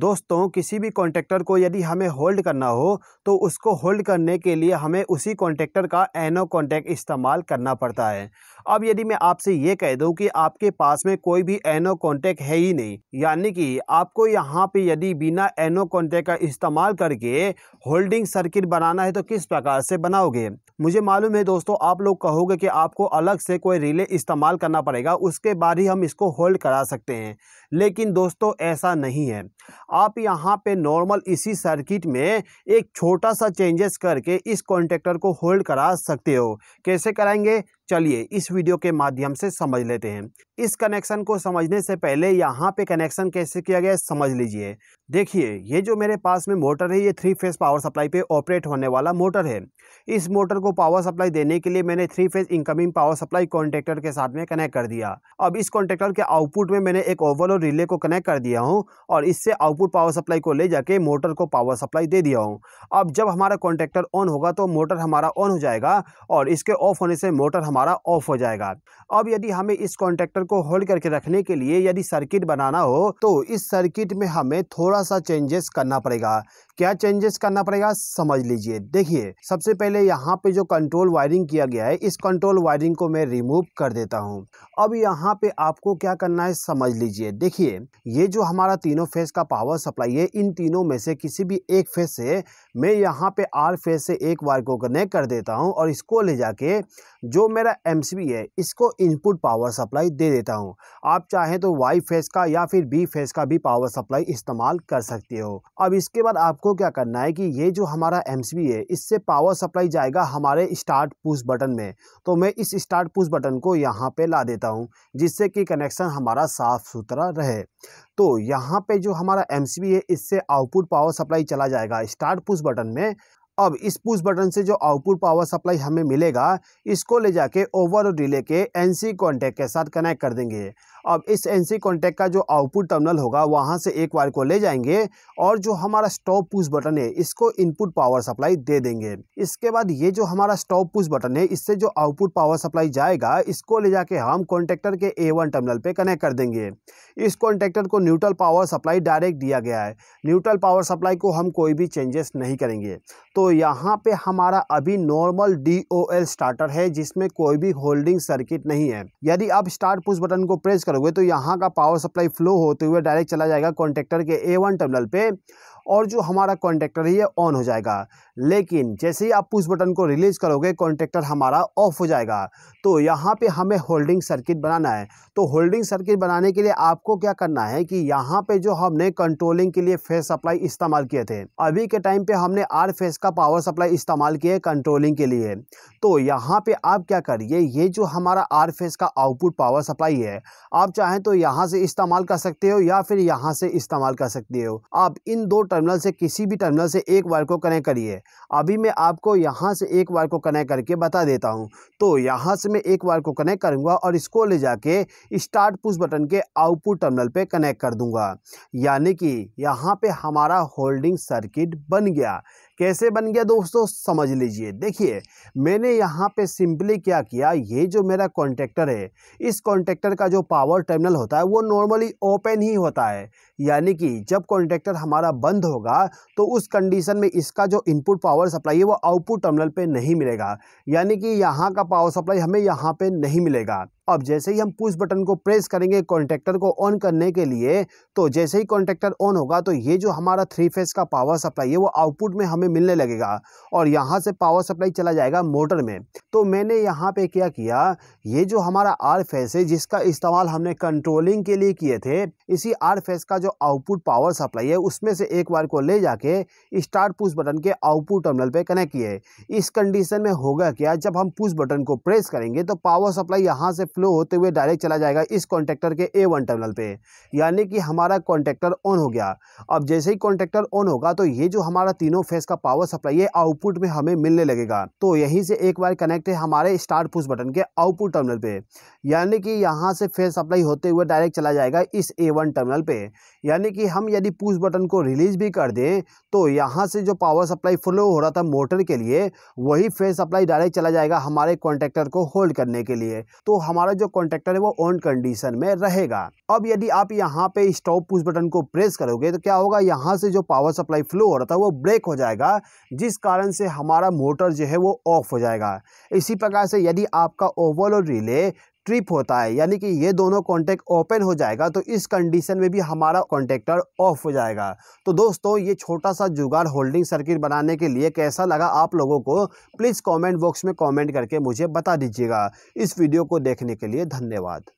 दोस्तों किसी भी कॉन्ट्रैक्टर को यदि हमें होल्ड करना हो तो उसको होल्ड करने के लिए हमें उसी कॉन्ट्रैक्टर का एनो कॉन्टैक्ट इस्तेमाल करना पड़ता है अब यदि मैं आपसे ये कह दूं कि आपके पास में कोई भी एनो कॉन्टैक्ट है ही नहीं यानी कि आपको यहाँ पे यदि बिना एनो कॉन्टैक्ट का इस्तेमाल करके होल्डिंग सर्किट बनाना है तो किस प्रकार से बनाओगे मुझे मालूम है दोस्तों आप लोग कहोगे कि आपको अलग से कोई रिले इस्तेमाल करना पड़ेगा उसके बाद ही हम इसको होल्ड करा सकते हैं लेकिन दोस्तों ऐसा नहीं है आप यहाँ पे नॉर्मल इसी सर्किट में एक छोटा सा चेंजेस करके इस कॉन्टेक्टर को होल्ड करा सकते हो कैसे कराएंगे चलिए इस वीडियो के माध्यम से समझ लेते हैं इस कनेक्शन को समझने से पहले यहाँ पे कनेक्शन कैसे किया गया समझ लीजिए देखिए ये जो मेरे पास में मोटर है ये थ्री फेज पावर सप्लाई पे ऑपरेट होने वाला मोटर है इस मोटर को पावर सप्लाई देने के लिए मैंने three phase incoming power supply contractor के साथ में कनेक्ट कर दिया अब इस कॉन्ट्रेक्टर के आउटपुट में मैंने एक ओवरऑल रिले को कनेक्ट कर दिया हूँ और इससे आउटपुट पावर सप्लाई को ले जाके मोटर को पावर सप्लाई दे दिया हूँ अब जब हमारा कॉन्ट्रेक्टर ऑन होगा तो मोटर हमारा ऑन हो जाएगा और इसके ऑफ होने से मोटर हमारा हमारा ऑफ हो जाएगा अब यदि हमें इस कॉन्ट्रेक्टर को होल्ड करके रखने के लिए यदि सर्किट बनाना हो तो इस सर्किट में हमें थोड़ा सा चेंजेस करना पड़ेगा क्या चेंजेस करना पड़ेगा समझ लीजिए देखिए सबसे पहले यहाँ पे जो कंट्रोल वायरिंग किया गया है इस कंट्रोल वायरिंग को मैं रिमूव कर देता हूँ अब यहाँ पे आपको क्या करना है समझ लीजिए देखिए ये जो हमारा तीनों फेस का पावर सप्लाई है इन तीनों में से किसी भी एक फेस से मैं यहाँ पे आर फेस से एक वायर को कनेक्ट कर देता हूँ और इसको ले जाके जो मैं मेरा एम है इसको इनपुट पावर सप्लाई दे देता हूँ आप चाहें तो वाई फेस का या फिर बी फेस का भी पावर सप्लाई इस्तेमाल कर सकते हो अब इसके बाद आपको क्या करना है कि ये जो हमारा एम है इससे पावर सप्लाई जाएगा हमारे स्टार्ट पुश बटन में तो मैं इस स्टार्ट पुश बटन को यहाँ पर ला देता हूँ जिससे कि कनेक्शन हमारा साफ़ सुथरा रहे तो यहाँ पे जो हमारा एम है इससे आउटपुट पावर सप्लाई चला जाएगा स्टार्ट पुश बटन में अब इस पुश बटन से जो आउटपुट पावर सप्लाई हमें मिलेगा इसको ले जाके ओवर रिले के एनसी कॉन्टेक्ट के साथ कनेक्ट कर देंगे अब इस एनसी कॉन्टेक्ट का जो आउटपुट टर्मिनल होगा वहाँ से एक वायर को ले जाएंगे और जो हमारा स्टॉप पुश बटन है इसको इनपुट पावर सप्लाई दे देंगे इसके बाद ये जो हमारा स्टॉप पुश बटन है इससे जो आउटपुट पावर सप्लाई जाएगा इसको ले जाके हम कॉन्ट्रेक्टर के ए टर्मिनल पर कनेक्ट कर देंगे इस कॉन्टैक्टर को न्यूट्रल पावर सप्लाई डायरेक्ट दिया गया है न्यूट्रल पावर सप्लाई को हम कोई भी चेंजेस नहीं करेंगे तो तो यहाँ पे हमारा अभी नॉर्मल डीओएल स्टार्टर है जिसमें कोई भी होल्डिंग सर्किट नहीं है यदि आप स्टार्ट पुश बटन को प्रेस करोगे तो यहाँ का पावर सप्लाई फ्लो होते हुए डायरेक्ट चला जाएगा कॉन्टेक्टर के ए वन टर्मिनल पे और जो हमारा कॉन्टेक्टर है ये ऑन हो जाएगा लेकिन जैसे ही आप पुश बटन को रिलीज करोगे कॉन्टेक्टर हमारा ऑफ हो जाएगा तो यहाँ पे हमें होल्डिंग सर्किट बनाना है तो होल्डिंग सर्किट बनाने के लिए आपको क्या करना है कि यहाँ पे जो हमने कंट्रोलिंग के लिए फेस सप्लाई इस्तेमाल किए थे अभी के टाइम पे हमने आर फेस का पावर सप्लाई इस्तेमाल किया है कंट्रोलिंग के लिए तो यहाँ पे आप क्या करिए ये जो हमारा आर फेस का आउटपुट पावर सप्लाई है आप चाहें तो यहाँ से इस्तेमाल कर सकते हो या फिर यहाँ से इस्तेमाल कर सकते हो आप इन दो टर्मिनल से किसी भी टर्मिनल से एक वायर को कनेक्ट करिए अभी मैं आपको यहाँ से एक वायर को कनेक्ट करके बता देता हूँ तो यहाँ से मैं एक वायर को कनेक्ट करूँगा और इसको ले जाके स्टार्ट पुश बटन के आउटपुट टर्मिनल पर कनेक्ट कर दूँगा यानी कि यहाँ पर हमारा होल्डिंग सर्किट बन गया कैसे बन गया दोस्तों समझ लीजिए देखिए मैंने यहाँ पे सिंपली क्या किया ये जो मेरा कॉन्ट्रेक्टर है इस कॉन्ट्रेक्टर का जो पावर टर्मिनल होता है वो नॉर्मली ओपन ही होता है यानी कि जब कॉन्ट्रेक्टर हमारा बंद होगा तो उस कंडीशन में इसका जो इनपुट पावर सप्लाई है वो आउटपुट टर्मिनल पे नहीं मिलेगा यानी कि यहाँ का पावर सप्लाई हमें यहाँ पे नहीं मिलेगा अब जैसे ही हम पुश बटन को प्रेस करेंगे कॉन्ट्रेक्टर को ऑन करने के लिए तो जैसे ही कॉन्ट्रेक्टर ऑन होगा तो ये जो हमारा थ्री फेज का पावर सप्लाई है वो आउटपुट में हमें मिलने लगेगा और यहाँ से पावर सप्लाई चला जाएगा मोटर में तो मैंने यहाँ पे क्या किया ये जो हमारा आर फेस है जिसका इस्तेमाल हमने कंट्रोलिंग के लिए किए थे इसी आर फेस का जो आउटपुट पावर सप्लाई है उसमें से एक बार को ले जाके स्टार्ट पुश बटन के आउटपुट टर्मिनल पर कनेक्ट किए इस कंडीशन में होगा क्या जब हम पुश बटन को प्रेस करेंगे तो पावर सप्लाई यहाँ से फ्लो होते हुए डायरेक्ट चला जाएगा इस कॉन्ट्रेक्टर के ए वन टर्मिनल पे यानी कि हमारा कॉन्ट्रेक्टर ऑन हो गया अब जैसे ही कॉन्ट्रेक्टर ऑन होगा तो ये जो हमारा तीनों फेस का पावर सप्लाई है आउटपुट में हमें मिलने लगेगा तो यहीं से एक बार कनेक्ट है हमारे स्टार्ट पुश बटन के आउटपुट टर्मिनल पे यानी कि यहाँ से फेस सप्लाई होते हुए डायरेक्ट चला जाएगा इस ए वन टर्मिनल पे यानी कि हम यदि पुश बटन को रिलीज भी कर दें तो यहाँ से जो पावर सप्लाई फ्लो हो रहा था मोटर के लिए वही फेस सप्लाई डायरेक्ट चला जाएगा हमारे कॉन्ट्रेक्टर को होल्ड करने के लिए तो हमारे हमारा जो कॉन्ट्रेक्टर है वो ऑन कंडीशन में रहेगा अब यदि आप यहाँ पे स्टॉप पुश बटन को प्रेस करोगे तो क्या होगा यहाँ से जो पावर सप्लाई फ्लो हो रहा था वो ब्रेक हो जाएगा जिस कारण से हमारा मोटर जो है वो ऑफ हो जाएगा इसी प्रकार से यदि आपका ओवरलोड रिले ट्रिप होता है यानी कि ये दोनों कॉन्टैक्ट ओपन हो जाएगा तो इस कंडीशन में भी हमारा कॉन्टेक्टर ऑफ हो जाएगा तो दोस्तों ये छोटा सा जुगाड़ होल्डिंग सर्किट बनाने के लिए कैसा लगा आप लोगों को प्लीज़ कमेंट बॉक्स में कमेंट करके मुझे बता दीजिएगा इस वीडियो को देखने के लिए धन्यवाद